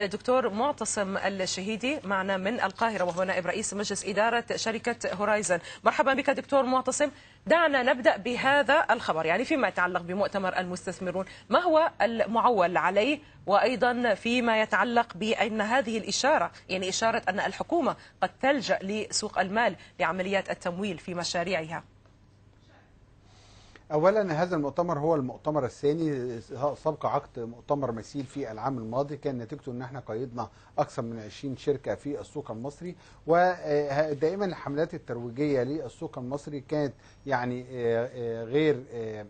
دكتور معتصم الشهيدي معنا من القاهرة وهو نائب رئيس مجلس إدارة شركة هورايزن مرحبا بك دكتور معتصم دعنا نبدأ بهذا الخبر يعني فيما يتعلق بمؤتمر المستثمرون ما هو المعول عليه وأيضا فيما يتعلق بأن هذه الإشارة يعني إشارة أن الحكومة قد تلجأ لسوق المال لعمليات التمويل في مشاريعها اولا هذا المؤتمر هو المؤتمر الثاني سبق عقد مؤتمر مثيل في العام الماضي كان نتيجته ان احنا قيدنا اكثر من 20 شركه في السوق المصري ودائما الحملات الترويجيه للسوق المصري كانت يعني آه، آه، غير آه،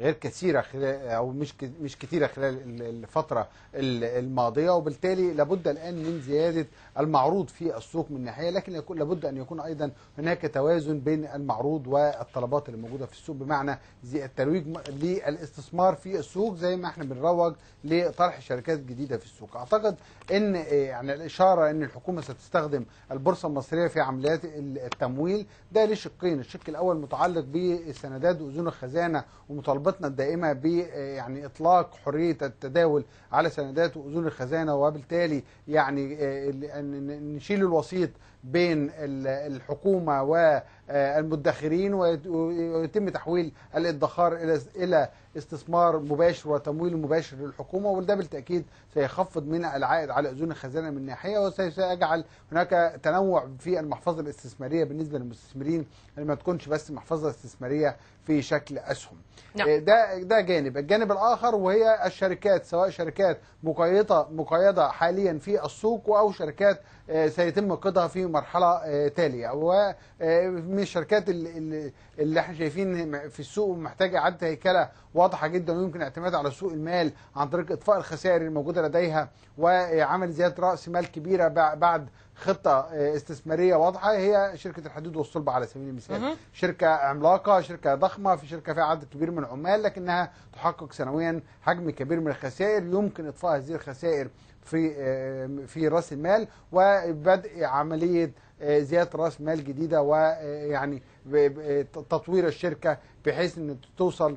غير كثيره خلال او مش مش كثيره خلال الفتره الماضيه وبالتالي لابد الان من زياده المعروض في السوق من ناحيه لكن لابد ان يكون ايضا هناك توازن بين المعروض والطلبات اللي موجوده في السوق بمعنى الترويج للاستثمار في السوق زي ما احنا بنروج لطرح شركات جديده في السوق اعتقد ان يعني الاشاره ان الحكومه ستستخدم البورصه المصريه في عمليات التمويل ده ليه شقين الشق الاول متعلق بسندات واذون الخزانه ومطالبات رغبتنا الدائمة ب آه، يعني إطلاق حرية التداول على سندات وأذون الخزانة وبالتالي يعني آه، نشيل الوسيط بين الحكومة والمدخرين ويتم تحويل الادخار إلى الى استثمار مباشر وتمويل مباشر للحكومة وده بالتأكيد سيخفض من العائد على أذون الخزانة من ناحية وسيجعل هناك تنوع في المحفظة الاستثمارية بالنسبة للمستثمرين ما تكونش بس محفظة استثمارية في شكل أسهم نعم. إيه، ده ده جانب الجانب الآخر وهي الشركات سواء شركات مقيدة مقيدة حاليا في السوق أو شركات آه، سيتم قيدها في مرحله آه، تاليه ومن آه، الشركات اللي احنا شايفين في السوق محتاجه اعاده هيكله واضحه جدا ويمكن اعتماد على سوق المال عن طريق اطفاء الخسائر الموجوده لديها وعمل زياده راس مال كبيره بعد خطه آه، استثماريه واضحه هي شركه الحديد والصلب على سبيل المثال شركه عملاقه شركه ضخمه في شركه فيها عدد كبير من العمال لكنها تحقق سنويا حجم كبير من الخسائر يمكن اطفاء هذه الخسائر في آه، في راس المال وبدء عمليه آه، زياده راس مال جديده ويعني آه، تطوير الشركه بحيث ان توصل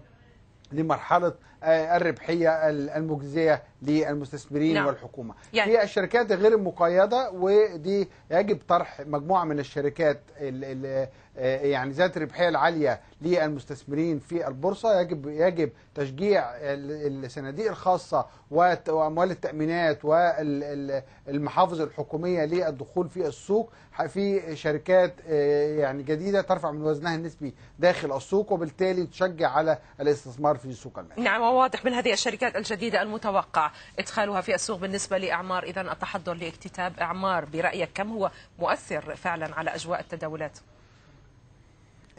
لمرحله الربحيه المجزيه للمستثمرين نعم. والحكومه يعني. في الشركات غير المقيده ودي يجب طرح مجموعه من الشركات الـ الـ آه، يعني ذات الربحيه العاليه للمستثمرين في البورصه يجب يجب تشجيع الصناديق الخاصه واموال التامينات والمحافظ الحكوميه للدخول في السوق في شركات آه، يعني جديده ترفع من وزنها النسبي داخل السوق وبالتالي تشجع على الاستثمار في سوق المال نعم واضح من هذه الشركات الجديدة المتوقع إدخالها في السوق بالنسبة لأعمار إذا التحضر لاكتتاب أعمار برأيك كم هو مؤثر فعلا على أجواء التداولات؟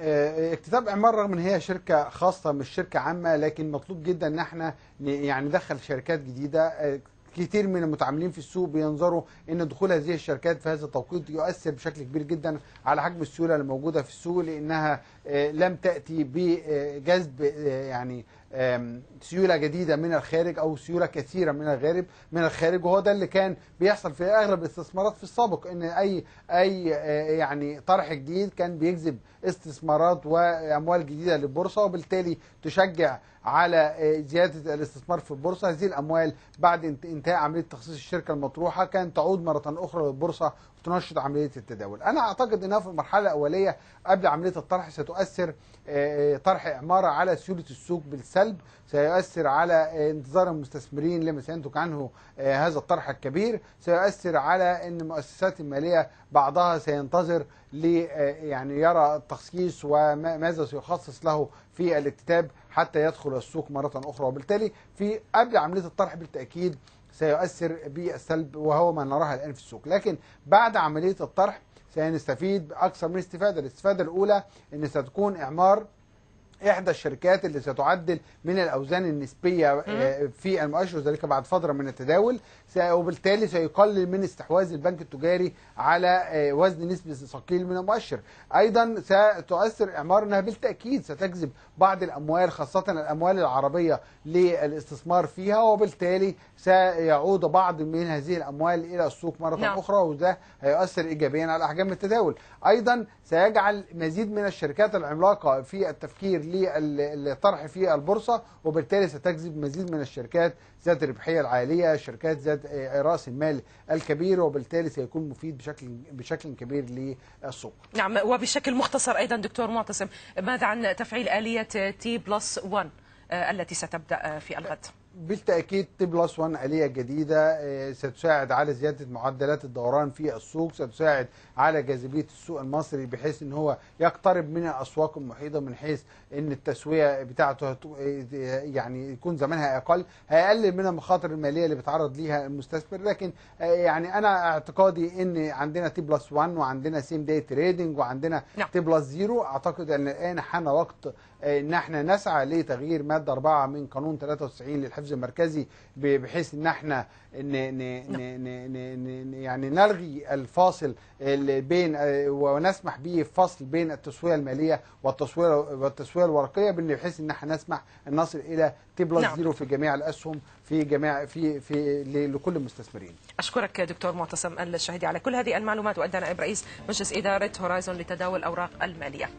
آه، اكتتاب اعمار رغم ان هي شركه خاصه مش شركه عامه لكن مطلوب جدا ان احنا يعني ندخل شركات جديده آه، كتير من المتعاملين في السوق بينظروا ان دخول هذه الشركات في هذا التوقيت يؤثر بشكل كبير جدا على حجم السيوله الموجوده في السوق لانها آه، لم تأتي بجذب آه، يعني سيولة جديدة من الخارج أو سيولة كثيرة من الغارب من الخارج وهو ده اللي كان بيحصل في أغلب الاستثمارات في السابق إن أي أي آه، يعني طرح جديد كان بيجذب استثمارات وأموال جديدة للبورصة وبالتالي تشجع على زيادة الاستثمار في البورصة هذه الأموال بعد انتهاء عملية تخصيص الشركة المطروحة كان تعود مرة أخرى للبورصة تنشط عملية التداول أنا أعتقد أنها في المرحلة الأولية قبل عملية الطرح ستؤثر آه، آه، طرح عمارة على سيولة السوق بالسلب سيؤثر على آه، انتظار المستثمرين لما سينتج عنه هذا الطرح الكبير سيؤثر على أن المؤسسات المالية بعضها سينتظر لي يعني يرى التخصيص وماذا سيخصص له في الاكتتاب حتى يدخل السوق مرة أخرى وبالتالي في قبل عملية الطرح بالتأكيد سيؤثر بالسلب وهو ما نراه الآن في السوق لكن بعد عملية الطرح سنستفيد أكثر من استفادة الاستفادة الأولى أن ستكون إعمار إحدى الشركات اللي ستعدل من الأوزان النسبية آه، في المؤشر وذلك بعد فترة من التداول وبالتالي سيقلل من استحواذ البنك التجاري على آه، وزن نسبة ثقيل من المؤشر أيضا ستؤثر إعمار أنها بالتأكيد ستجذب بعض الأموال خاصة الأموال العربية للاستثمار فيها وبالتالي سيعود بعض من هذه الأموال إلى السوق مرة نعم. أخرى وده هيؤثر إيجابيا على أحجام التداول أيضا سيجعل مزيد من الشركات العملاقة في التفكير للطرح في البورصة وبالتالي ستجذب مزيد من الشركات ذات الربحية العالية شركات ذات رأس المال الكبير وبالتالي سيكون مفيد بشكل بشكل كبير للسوق نعم وبشكل مختصر أيضا دكتور معتصم ماذا عن تفعيل آلية تي بلس 1 التي ستبدأ في الغد؟ بالتأكيد تي بلس 1 آلية جديدة آه، ستساعد على زيادة معدلات الدوران في السوق ستساعد على جاذبية السوق المصري بحيث ان هو يقترب من الأسواق المحيطة من حيث ان التسوية بتاعته آه، يعني يكون زمانها أقل هيقلل من المخاطر المالية اللي بيتعرض ليها المستثمر لكن آه، يعني أنا اعتقادي ان عندنا تي بلس 1 وعندنا سيم داي تريدنج وعندنا نعم. تي بلس 0 أعتقد أن الآن حان وقت ان احنا نسعى لتغيير مادة 4 من قانون 93 للحزب الحفظ المركزي بحيث ان احنا ن ن ن نعم. يعني نلغي الفاصل بين ونسمح به فصل بين التسويه الماليه والتسويه والتسويه الورقيه بحيث ان احنا نسمح ان نصل الى تي بلس نعم. زيرو في جميع الاسهم في جميع في في لكل المستثمرين. اشكرك دكتور معتصم الشهيدي على كل هذه المعلومات وادى نائب رئيس مجلس اداره هورايزون لتداول الاوراق الماليه.